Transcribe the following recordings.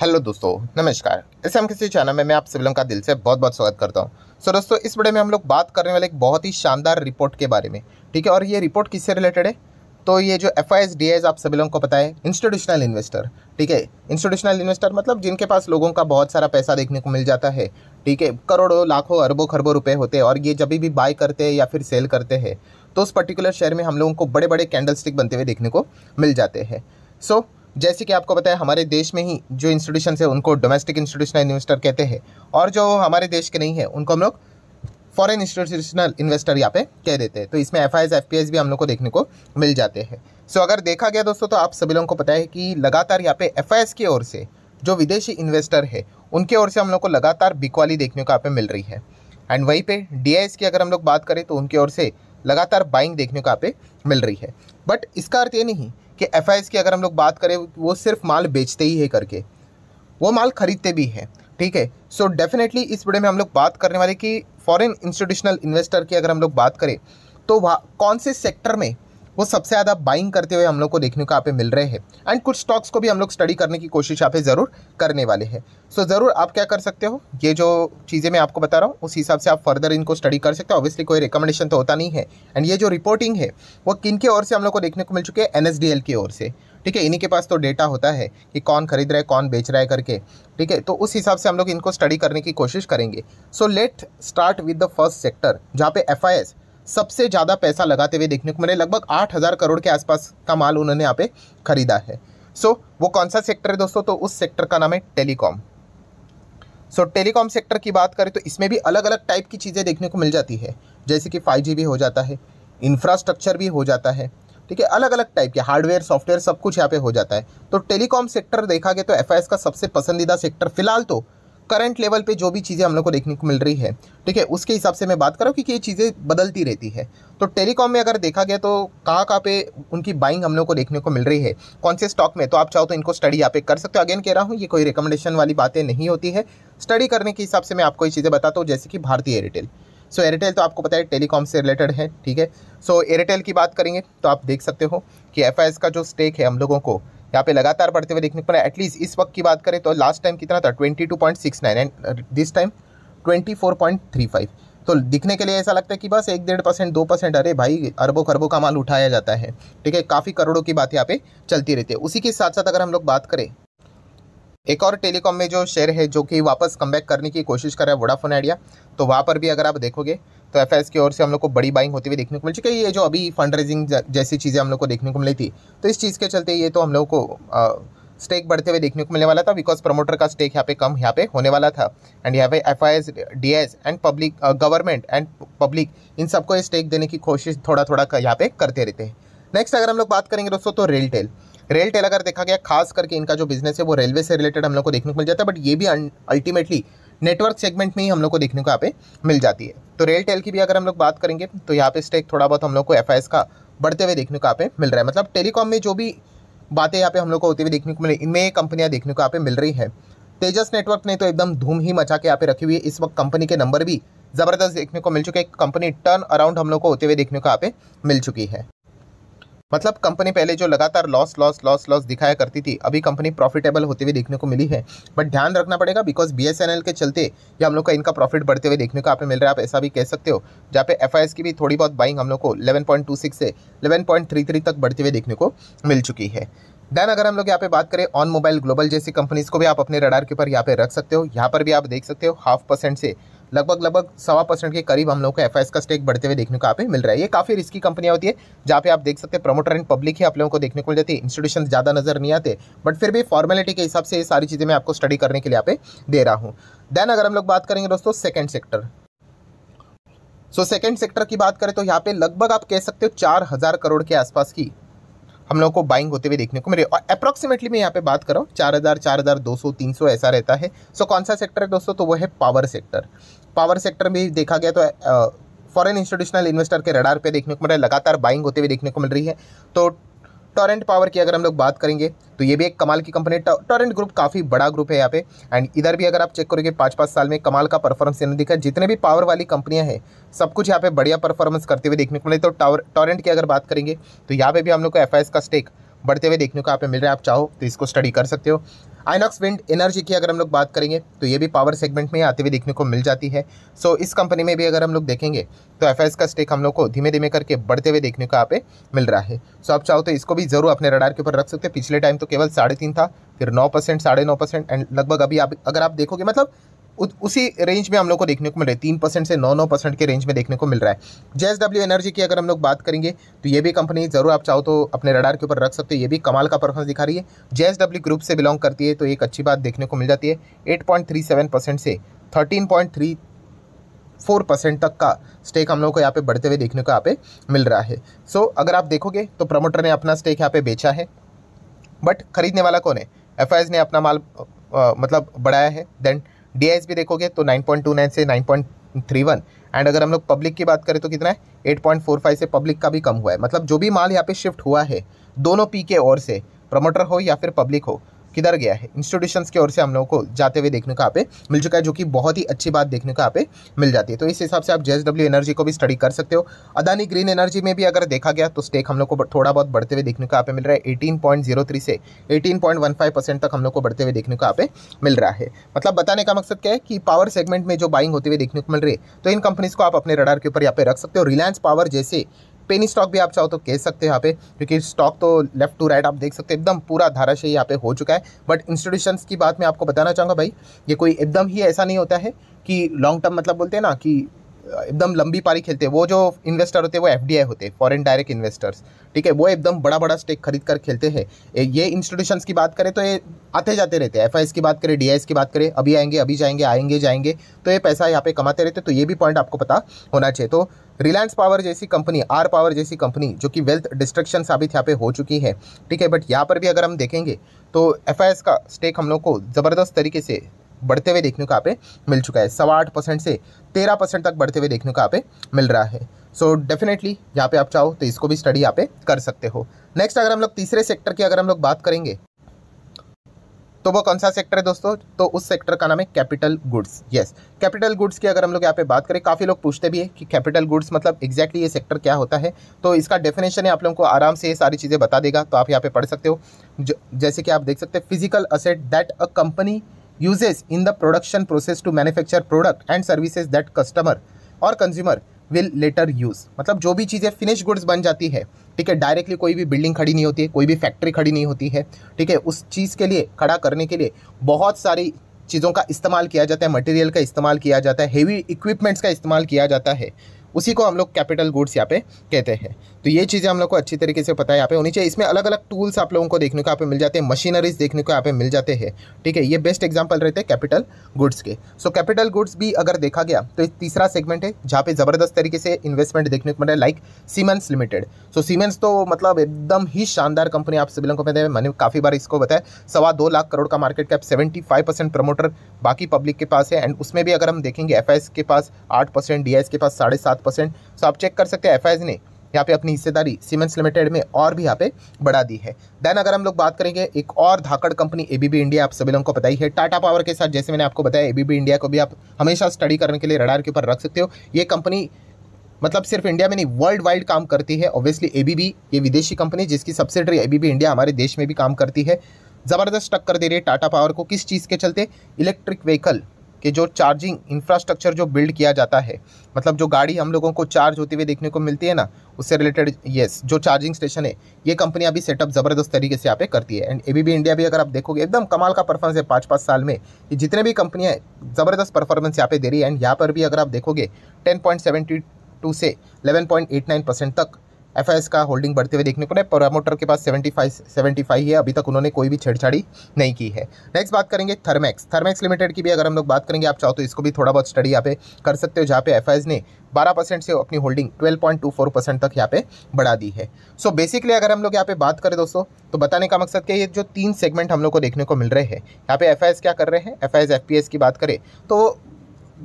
hello दोस्तों नमस्कार इस हम किसी चैनल में मैं आप सभी लोगों का दिल से बहुत बहुत स्वागत करता हूं सो so, दोस्तों इस वीडियो में हम लोग बात करने वाले एक बहुत ही शानदार रिपोर्ट के बारे में ठीक है और ये रिपोर्ट किससे रिलेटेड है तो ये जो एफ आई आप सभी लोगों को पता है इंस्टीट्यूशनल इन्वेस्टर ठीक है इंस्टीट्यूशनल इन्वेस्टर मतलब जिनके पास लोगों का बहुत सारा पैसा देखने को मिल जाता है ठीक है करोड़ों लाखों अरबों खरबों रुपए होते हैं और ये जब भी बाय करते हैं या फिर सेल करते हैं तो उस पर्टिकुलर शेयर में हम लोगों को बड़े बड़े कैंडल बनते हुए देखने को मिल जाते हैं सो so, जैसे कि आपको बताया हमारे देश में ही जो इंस्टीट्यूशन है उनको डोमेस्टिक इंस्टीट्यूशनल इन्वेस्टर कहते हैं और जो हमारे देश के नहीं है उनको हम लोग फॉरन इंस्टीट्यूशनल इन्वेस्टर यहाँ पे कह देते हैं तो इसमें एफ आई भी हम लोग को देखने को मिल जाते हैं सो अगर देखा गया दोस्तों तो आप सभी लोगों को पता है कि लगातार यहाँ पे एफ की ओर से जो विदेशी इन्वेस्टर है उनके ओर से हम लोग को लगातार बिकवाली देखने को यहाँ पे मिल रही है एंड वहीं पे डी की अगर हम लोग बात करें तो उनकी ओर से लगातार बाइंग देखने को यहाँ पे मिल रही है बट इसका अर्थ ये नहीं कि एफ की अगर हम लोग बात करें वो सिर्फ माल बेचते ही है करके वो माल ख़रीदते भी हैं ठीक है सो डेफिनेटली इस वीडियो में हम लोग बात करने वाले कि फॉरेन इंस्टीट्यूशनल इन्वेस्टर की अगर हम लोग बात करें तो वहाँ कौन से सेक्टर में वो सबसे ज़्यादा बाइंग करते हुए हम लोग को देखने को आप मिल रहे हैं एंड कुछ स्टॉक्स को भी हम लोग स्टडी करने की कोशिश आप ज़रूर करने वाले हैं सो so, ज़रूर आप क्या कर सकते हो ये जो चीज़ें मैं आपको बता रहा हूँ उस हिसाब से आप फर्दर इनको स्टडी कर सकते हो ऑब्वियसली कोई रिकमेंडेशन तो होता नहीं है एंड ये जो रिपोर्टिंग है वो किन की ओर से हम लोग को देखने को मिल चुके हैं एन की ओर से ठीक है इन्हीं के पास तो डेटा होता है कि कौन खरीद रहा है कौन बेच रहा है करके ठीक है तो उस हिसाब से हम लोग इनको स्टडी करने की कोशिश करेंगे so let start with the first sector जहाँ पे एफ आई एस सबसे ज़्यादा पैसा लगाते हुए देखने को मिले लगभग आठ हज़ार करोड़ के आसपास का माल उन्होंने यहाँ पे खरीदा है सो so, वो कौन सा सेक्टर है दोस्तों तो उस सेक्टर का नाम है telecom so so, telecom sector की बात करें तो इसमें भी अलग अलग टाइप की चीज़ें देखने को मिल जाती है जैसे कि फाइव भी हो जाता है इंफ्रास्ट्रक्चर भी हो जाता है ठीक है अलग अलग टाइप के हार्डवेयर सॉफ्टवेयर सब कुछ यहाँ पे हो जाता है तो टेलीकॉम सेक्टर देखा गया तो एफ का सबसे पसंदीदा सेक्टर फिलहाल तो करंट लेवल पे जो भी चीज़ें हम लोग को देखने को मिल रही है ठीक है उसके हिसाब से मैं बात करूँ क्योंकि ये चीज़ें बदलती रहती है तो टेलीकॉम में अगर देखा गया तो कहाँ कहाँ पे उनकी बाइंग हम लोग को देखने को मिल रही है कौन से स्टॉक में तो आप चाहो तो इनको स्टडी यहाँ पे कर सकते हो अगेन कह रहा हूँ ये कोई रिकमेंडेशन वाली बातें नहीं होती है स्टडी करने के हिसाब से मैं आपको ये चीज़ें बताता हूँ जैसे कि भारतीय एयरटेल सो so, एयरटेल तो आपको पता है टेलीकॉम से रिलेटेड है ठीक है सो एयरटेल की बात करेंगे तो आप देख सकते हो कि एफ का जो स्टेक है हम लोगों को यहाँ पे लगातार बढ़ते हुए देखने को मिला एटलीस्ट इस वक्त की बात करें तो लास्ट टाइम कितना था twenty two point six nine and this time twenty four point three five तो दिखने के लिए ऐसा लगता है कि बस एक डेढ़ परसेंट दो परसेंट अरे भाई अरबों खरबों का माल उठाया जाता है ठीक है काफ़ी करोड़ों की बात यहाँ पे चलती रहती है उसी के साथ साथ अगर हम लोग बात करें एक और टेलीकॉम में जो शेयर है जो कि वापस कम करने की कोशिश कर रहा है वोडाफोन आइडिया तो वहाँ पर भी अगर आप देखोगे तो एफ की ओर से हम लोग को बड़ी बाइंग होती हुई देखने को मिल चुकी है ये जो अभी फंड रेजिंग जैसी चीज़ें हम लोग को देखने को मिली थी तो इस चीज़ के चलते ये तो हम लोग को स्टेक बढ़ते हुए देखने को मिलने वाला था बिकॉज प्रमोटर का स्टेक यहाँ पे कम यहाँ पे होने वाला था एंड यहाँ पे F I D and public government and public इन सबको स्टेक देने की कोशिश थोड़ा थोड़ा यहाँ पे करते रहते हैं नेक्स्ट अगर हम लोग बात करेंगे दोस्तों तो रेलटेल रेल टेल अगर देखा गया खास करके इनका जो बिजनेस है वो रेलवे से रिलेटेड हम लोग को देखने को मिल जाता है बट ये भी अल्टीमेटली नेटवर्क सेगमेंट में ही हम लोग को देखने को यहाँ पे मिल जाती है तो रेल टेल की भी अगर हम लोग बात करेंगे तो यहाँ पे स्टेक थोड़ा बहुत हम लोग को एफ का बढ़ते हुए देखने को यहाँ पे मिल रहा है मतलब टेलीकॉम में जो भी बातें यहाँ पे हम लोग को होती हुई देखने को मिली इनमें कंपनियाँ देखने को यहाँ पे मिल रही है तेजस नेटवर्क ने तो एकदम धूम ही मचा के यहाँ पे रखी हुई है इस वक्त कंपनी के नंबर भी ज़बरदस्त देखने को मिल चुके हैं कंपनी टर्न अराउंड हम लोग को होते हुए देखने को यहाँ पे मिल चुकी है मतलब कंपनी पहले जो लगातार लॉस लॉस लॉस लॉस दिखाया करती थी अभी कंपनी प्रॉफिटेबल होते हुए देखने को मिली है बट ध्यान रखना पड़ेगा बिकॉज बी के चलते ये हम लोग का इनका प्रॉफिट बढ़ते हुए देखने को आप मिल रहा है आप ऐसा भी कह सकते हो जहाँ पे एफ की भी थोड़ी बहुत बाइंग हम लोग को 11.26 से 11.33 तक बढ़ते हुए देखने को मिल चुकी है देन अगर हम लोग यहाँ पे बात करें ऑन मोबाइल ग्लोबल जैसी कंपनीज को भी आप अपने रडार के ऊपर यहाँ पे रख सकते हो यहाँ पर भी आप देख सकते हो हाफ परसेंट से लगभग लगभग सवा परसेंट के करीब हम लोग को एफ का स्टेक बढ़ते हुए देखने को आप मिल रहा है ये काफ़ी रिस्की कंपनियां होती है जहाँ पे आप देख सकते हैं प्रमोटर एंड पब्लिक ही आप लोगों को देखने को मिल जाती है इंस्टीट्यूशन ज़्यादा नजर नहीं आते बट फिर भी फॉर्मेलिटी के हिसाब से ये सारी चीज़ें मैं आपको स्टडी करने के लिए यहाँ पे दे रहा हूँ देन अगर हम लोग बात करेंगे दोस्तों second sector so second sector की बात करें तो यहाँ पे लगभग आप कह सकते हो चार हज़ार करोड़ के आसपास की हम लोगों को बाइंग होते हुए देखने को मिले और अप्रॉक्सीमेटली मैं यहाँ पे बात कर रहा हूँ चार हज़ार चार हज़ार दो सौ तीन सौ ऐसा रहता है सो so, कौन सा सेक्टर है दोस्तों तो वो है पावर सेक्टर पावर सेक्टर में देखा गया तो फॉरेन इंस्टीट्यूशनल इन्वेस्टर के रडार पे देखने को मिल रहा है लगातार बाइंग होते हुए देखने को मिल रही है तो टॉरेंट पावर की अगर हम लोग बात करेंगे तो ये भी एक कमाल की कंपनी टॉरेंट ग्रुप काफ़ी बड़ा ग्रुप है यहाँ पे एंड इधर भी अगर आप चेक करोगे पाँच पाँच साल में कमाल का परफॉर्मेंस इन्होंने दिखा जितने भी पावर वाली कंपनियाँ हैं सब कुछ यहाँ पे बढ़िया परफॉर्मेंस करते हुए देखने को मिले तो टॉरेंट की अगर बात करेंगे तो यहाँ पे भी हम लोग को एफ का स्टेक बढ़ते हुए देखने को आप मिल रहा है आप चाहो तो इसको स्टडी कर सकते हो आइनॉक्स विंड एनर्जी की अगर हम लोग बात करेंगे तो ये भी पावर सेगमेंट में आते हुए देखने को मिल जाती है सो so, इस कंपनी में भी अगर हम लोग देखेंगे तो एफ का स्टेक हम लोग को धीमे धीमे करके बढ़ते हुए देखने को आप पे मिल रहा है सो so, आप चाहो तो इसको भी जरूर अपने रडार के ऊपर रख सकते हैं पिछले टाइम तो केवल साढ़े तीन था फिर नौ परसेंट साढ़े नौ परसेंट एंड लगभग अभी आप अगर आप देखोगे मतलब उसी रेंज में हम लोग को देखने को मिल रहा है तीन परसेंट से नौ नौ परसेंट के रेंज में देखने को मिल रहा है जे डब्ल्यू एनर्जी की अगर हम लोग बात करेंगे तो ये भी कंपनी ज़रूर आप चाहो तो अपने रडार के ऊपर रख सकते हो ये भी कमाल का परफॉर्मेंस दिखा रही है जे डब्ल्यू ग्रुप से बिलोंग करती है तो एक अच्छी बात देखने को मिल जाती है एट से थर्टीन फोर परसेंट तक का स्टेक हम लोग को यहाँ पे बढ़ते हुए देखने को यहाँ पे मिल रहा है सो अगर आप देखोगे तो प्रमोटर ने अपना स्टेक यहाँ पे बेचा है बट खरीदने वाला कौन है एफ ने अपना माल आ, मतलब बढ़ाया है देन डी देखोगे तो 9.29 से 9.31 एंड अगर हम लोग पब्लिक की बात करें तो कितना है 8.45 से पब्लिक का भी कम हुआ है मतलब जो भी माल यहाँ पे शिफ्ट हुआ है दोनों पी के ओर से प्रमोटर हो या फिर पब्लिक हो किधर गया है इंस्टीट्यूशन की ओर से हम लोगों को जाते हुए देखने को यहाँ पे मिल चुका है जो कि बहुत ही अच्छी बात देखने को यहाँ पे मिल जाती है तो इस हिसाब से आप जे एनर्जी को भी स्टडी कर सकते हो अदानी ग्रीन एनर्जी में भी अगर देखा गया तो स्टेक हम लोग को थोड़ा बहुत बढ़ते हुए देखने को यहाँ पे मिल रहा है एटीन से एटीन तक हम लोग को बढ़ते हुए देखने को यहाँ पे मिल रहा है मतलब बताने का मकसद क्या है कि पावर सेगमेंट में जो बाइंग होते हुए देखने को मिल रही है तो इन कंपनीज को आप अपने रडार के ऊपर यहाँ पे रख सकते हो रिलायंस पावर जैसे पेनी स्टॉक भी आप चाहो तो कह सकते हो यहाँ पे क्योंकि स्टॉक तो लेफ्ट टू राइट आप देख सकते हो एकदम पूरा धाराशाही यहाँ पे हो चुका है बट इंस्टीट्यूशंस की बात मैं आपको बताना चाहूँगा भाई ये कोई एकदम ही ऐसा नहीं होता है कि लॉन्ग टर्म मतलब बोलते हैं ना कि एकदम लंबी पारी खेलते हैं वो जो इन्वेस्टर होते हैं वो एफ होते हैं फॉरेन डायरेक्ट इन्वेस्टर्स ठीक है वो एकदम बड़ा बड़ा स्टेक खरीद कर खेलते हैं ये इंस्टीट्यूशंस की बात करें तो ये आते जाते रहते हैं एफ की बात करें डी की बात करें अभी आएंगे अभी जाएंगे आएंगे जाएंगे तो ये पैसा यहाँ पे कमाते रहते तो ये भी पॉइंट आपको पता होना चाहिए तो रिलायंस पावर जैसी कंपनी आर पावर जैसी कंपनी जो कि वेल्थ डिस्ट्रक्शन साबित यहाँ पे हो चुकी है ठीक है बट यहाँ पर भी अगर हम देखेंगे तो एफ का स्टेक हम लोग को ज़बरदस्त तरीके से बढ़ते हुए देखने को यहाँ पे मिल चुका है सवा आठ परसेंट से तेरह परसेंट तक बढ़ते हुए देखने को यहाँ पे मिल रहा है सो so, डेफिनेटली यहाँ पे आप चाहो तो इसको भी स्टडी यहाँ पे कर सकते हो नेक्स्ट अगर हम लोग तीसरे सेक्टर की अगर हम लोग बात करेंगे तो वो कौन सा सेक्टर है दोस्तों तो उस सेक्टर का नाम है capital goods yes capital goods की अगर हम लोग यहाँ पे बात करें काफ़ी लोग पूछते भी है कि कैपिटल गुड्स मतलब एक्जैक्टली exactly ये सेक्टर क्या होता है तो इसका डेफिनेशन है आप लोगों को आराम से ये सारी चीज़ें बता देगा तो आप यहाँ पे पढ़ सकते हो जैसे कि आप देख सकते हैं physical asset that a company uses in the production process to manufacture product and services that customer और कंज्यूमर विल लेटर यूज़ मतलब जो भी चीज़ें फिनिश गुड्स बन जाती है ठीक है डायरेक्टली कोई भी बिल्डिंग खड़ी नहीं होती है कोई भी फैक्ट्री खड़ी नहीं होती है ठीक है उस चीज़ के लिए खड़ा करने के लिए बहुत सारी चीज़ों का इस्तेमाल किया जाता है मटेरियल का इस्तेमाल किया जाता है हेवी इक्विपमेंट्स का इस्तेमाल किया जाता है उसी को हम लोग कैपिटल गुड्स यहाँ पे कहते हैं तो ये चीज़ें हम लोग को अच्छी तरीके से पता है यहाँ पे होनी चाहिए इसमें अलग अलग टूल्स आप लोगों को देखने को यहाँ पे मिल जाते हैं मशीनरीज देखने को यहाँ पे मिल जाते हैं ठीक है ये बेस्ट एग्जाम्पल रहते हैं कैपिटल गुड्स के सो कैपिटल गुड्स भी अगर देखा गया तो एक तीसरा सेगमेंट है जहाँ पे ज़बरदस्त तरीके से इन्वेस्टमेंट देखने को मिल रहा है like Siemens limited so Siemens तो मतलब एकदम ही शानदार कंपनी आप सभी लोगों को पता है मैंने काफ़ी बार इसको बताया सवा दो लाख करोड़ का market cap seventy five percent promoter बाकी पब्लिक के पास है एंड उसमें भी अगर हम देखेंगे एफ के पास आठ परसेंट डी के पास साढ़े सात सात परसेंट सो आप चेक कर सकते हैं एफ ने यहाँ पे अपनी हिस्सेदारी सीमेंट्स लिमिटेड में और भी यहाँ पे बढ़ा दी है देन अगर हम लोग बात करेंगे एक और धाकड़ कंपनी एबीबी इंडिया आप सभी लोगों को बताई है टाटा पावर के साथ जैसे मैंने आपको बताया एबीबी इंडिया को भी आप हमेशा स्टडी करने के लिए रडार के ऊपर रख सकते हो ये कंपनी मतलब सिर्फ इंडिया में नहीं वर्ल्ड वाइड काम करती है ऑब्वियसली एबीबी ये विदेशी कंपनी जिसकी सब्सिडरी एबीबी इंडिया हमारे देश में भी काम करती है ज़बरदस्त टक्कर दे रही है टाटा पावर को किस चीज़ के चलते इलेक्ट्रिक व्हीकल कि जो चार्जिंग इंफ्रास्ट्रक्चर जो बिल्ड किया जाता है मतलब जो गाड़ी हम लोगों को चार्ज होती हुई देखने को मिलती है ना उससे रिलेटेड येस जो चार्जिंग स्टेशन है ये कंपनी अभी सेटअप ज़बरदस्त तरीके से यहाँ पे करती है एंड ए इंडिया भी अगर आप देखोगे एकदम कमाल का परफॉर्मेंस है पाँच पाँच साल में ये जितने भी कंपनियाँ ज़बरदस्त परफॉर्मेंस यहाँ पे दे रही है एंड यहाँ पर भी अगर आप देखोगे टेन से 11.89 परसेंट तक एफ का होल्डिंग बढ़ते हुए देखने को मिला प्रोमोटर के पास 75 75 है अभी तक उन्होंने कोई भी छेड़छाड़ी नहीं की है नेक्स्ट बात करेंगे थर्मैक्स थर्मैक्स लिमिटेड की भी अगर हम लोग बात करेंगे आप चाहो तो इसको भी थोड़ा बहुत स्टडी यहाँ पे कर सकते हो जहाँ पे एफ ने 12 परसेंट से अपनी होल्डिंग 12.24 परसेंट तक यहाँ पे बढ़ा दी है सो so बेसिकली अगर हम लोग यहाँ पे बात करें दोस्तों तो बताने का मकसद क्या ये जो तीन सेगमेंट हम लोग को देखने को मिल रहे हैं यहाँ पे एफ क्या कर रहे हैं एफ आई की बात करें तो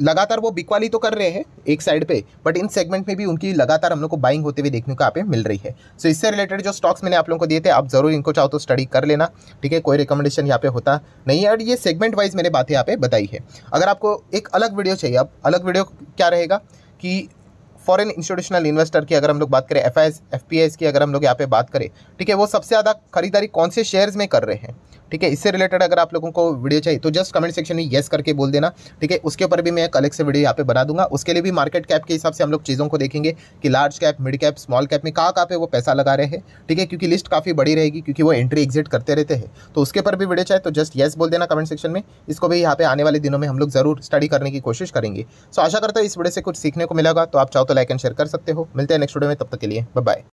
लगातार वो बिकवाली तो कर रहे हैं एक साइड पे बट इन सेगमेंट में भी उनकी लगातार हम लोग को बाइंग होते हुए देखने को आप मिल रही है सो so, इससे रिलेटेड जो स्टॉक्स मैंने आप लोगों को दिए थे आप जरूर इनको चाहो तो स्टडी कर लेना ठीक है कोई रिकमेंडेशन यहाँ पे होता नहीं है और ये सेगमेंट वाइज मैंने बातें यहाँ पे बताई है अगर आपको एक अलग वीडियो चाहिए अब अलग वीडियो क्या रहेगा कि फॉरन इंस्टीट्यूशनल इन्वेस्टर की अगर हम लोग बात करें एफ आई की अगर हम लोग यहाँ पे बात करें ठीक है वो सबसे ज़्यादा खरीदारी कौन से शेयर्स में कर रहे हैं ठीक है इससे रिलेटेड अगर आप लोगों को वीडियो चाहिए तो जस्ट कमेंट सेक्शन में येस करके बोल देना ठीक है उसके ऊपर भी मैं एक अलग से वीडियो यहाँ पे बना दूंगा उसके लिए भी मार्केट कैप के हिसाब से हम लोग चीज़ों को देखेंगे कि large cap mid cap small cap में कहाँ कहाँ पे वो पैसा लगा रहे हैं ठीक है क्योंकि लिस्ट काफ़ी बड़ी रहेगी क्योंकि वो एंट्री एग्जिट करते रहते हैं तो उसके ऊपर भी वीडियो चाहिए तो जस्ट येस बोल देना कमेंट सेक्शन में इसको भी यहाँ पे आने वाले दिनों में हम लोग जरूर स्टडी करने की कोशिश करेंगे सो आशा करता है इस वीडियो से कुछ सीखने को मिलेगा तो आप चाहो तो लाइक एंड शेयर कर सकते हो मिलते हैं नेक्स्ट वीडियो में तब तक के लिए बाय